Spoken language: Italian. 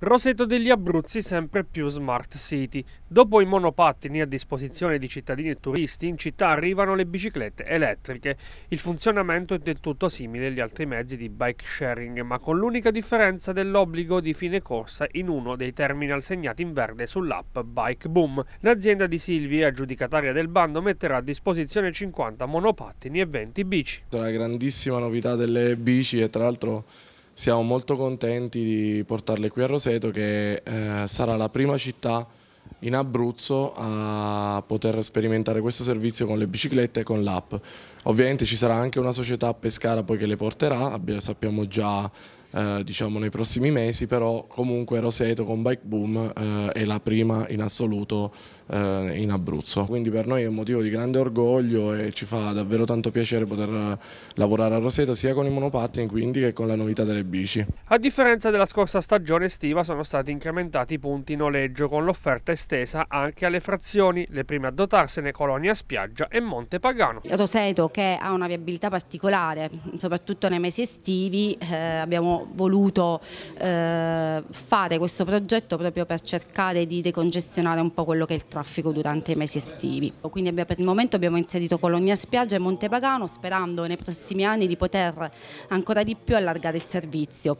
Roseto degli Abruzzi sempre più smart city. Dopo i monopattini a disposizione di cittadini e turisti, in città arrivano le biciclette elettriche. Il funzionamento è del tutto simile agli altri mezzi di bike sharing, ma con l'unica differenza dell'obbligo di fine corsa in uno dei terminal segnati in verde sull'app Bike Boom. L'azienda di Silvi, aggiudicataria del bando, metterà a disposizione 50 monopattini e 20 bici. La grandissima novità delle bici e tra l'altro siamo molto contenti di portarle qui a Roseto che eh, sarà la prima città in Abruzzo a poter sperimentare questo servizio con le biciclette e con l'app. Ovviamente ci sarà anche una società a Pescara poi che le porterà, sappiamo già eh, diciamo nei prossimi mesi, però comunque Roseto con Bike Boom eh, è la prima in assoluto eh, in Abruzzo. Quindi per noi è un motivo di grande orgoglio e ci fa davvero tanto piacere poter lavorare a Roseto sia con i monopattini quindi che con la novità delle bici. A differenza della scorsa stagione estiva sono stati incrementati i punti noleggio con l'offerta estesa anche alle frazioni, le prime a dotarsene Colonia Spiaggia e Monte Pagano. Roseto che ha una viabilità particolare, soprattutto nei mesi estivi eh, abbiamo voluto eh, fare questo progetto proprio per cercare di decongestionare un po' quello che è il traffico durante i mesi estivi. Quindi abbiamo, per il momento abbiamo inserito Colonia Spiaggia e Montepagano sperando nei prossimi anni di poter ancora di più allargare il servizio.